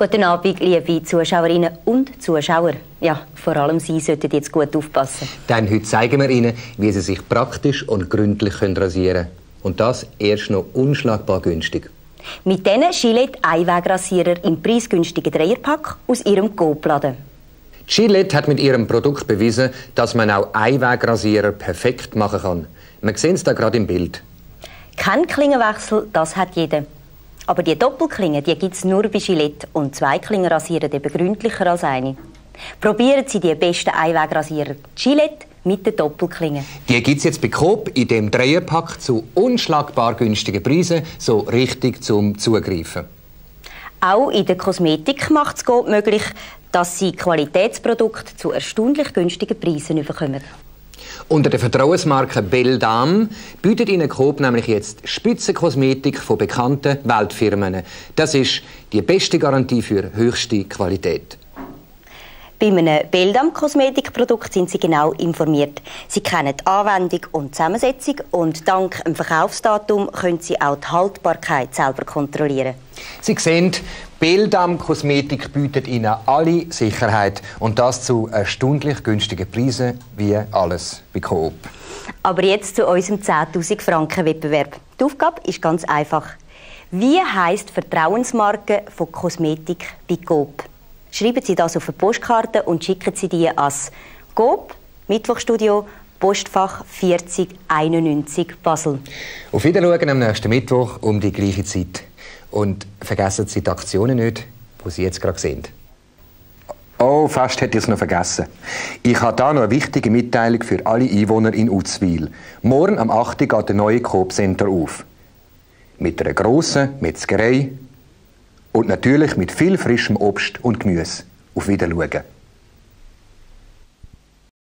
Guten Abend, liebe Zuschauerinnen und Zuschauer. Ja, vor allem Sie sollten jetzt gut aufpassen. Denn heute zeigen wir Ihnen, wie Sie sich praktisch und gründlich rasieren können. Und das erst noch unschlagbar günstig. Mit diesen Gillette Einwegrasierer im preisgünstigen Dreierpack aus Ihrem Coop-Laden. Gillette hat mit ihrem Produkt bewiesen, dass man auch Einwegrasierer perfekt machen kann. Man sieht es da gerade im Bild. Kein Klingenwechsel, das hat jeder. Aber die Doppelklingen, die gibt es nur bei Gillette und zwei Klingen rasieren eben gründlicher als eine. Probieren Sie die besten Einwegrasierer Gillette mit den Doppelklingen. Die gibt es jetzt bei Coop in dem Dreierpack zu unschlagbar günstigen Preisen, so richtig zum Zugreifen. Auch in der Kosmetik macht es Coop möglich, dass Sie Qualitätsprodukte zu erstaunlich günstigen Preisen bekommen. Unter der Vertrauensmarke Beldam bietet Ihnen Coop nämlich jetzt Spitzenkosmetik von bekannten Weltfirmen. Das ist die beste Garantie für höchste Qualität. Bei einem Beldam-Kosmetikprodukt sind Sie genau informiert. Sie kennen die Anwendung und die Zusammensetzung und dank dem Verkaufsdatum können Sie auch die Haltbarkeit selber kontrollieren. Sie sehen, Beldam Kosmetik bietet Ihnen alle Sicherheit und das zu erstaunlich günstigen Preisen wie alles bei Coop. Aber jetzt zu unserem 10.000 Franken Wettbewerb. Die Aufgabe ist ganz einfach. Wie heißt Vertrauensmarke von Kosmetik bei Coop? Schreiben Sie das auf eine Postkarte und schicken Sie die ans GOB, Mittwochstudio, Postfach 4091 Basel. Auf Wiedersehen am nächsten Mittwoch um die gleiche Zeit. Und vergessen Sie die Aktionen nicht, die Sie jetzt gerade sehen. Oh, fast hätte ich es noch vergessen. Ich habe da noch eine wichtige Mitteilung für alle Einwohner in Uzwil. Morgen am 8. geht der neue Coop Center auf. Mit einer grossen Metzgerei, und natürlich mit viel frischem Obst und Gemüse. Auf Wiedersehen.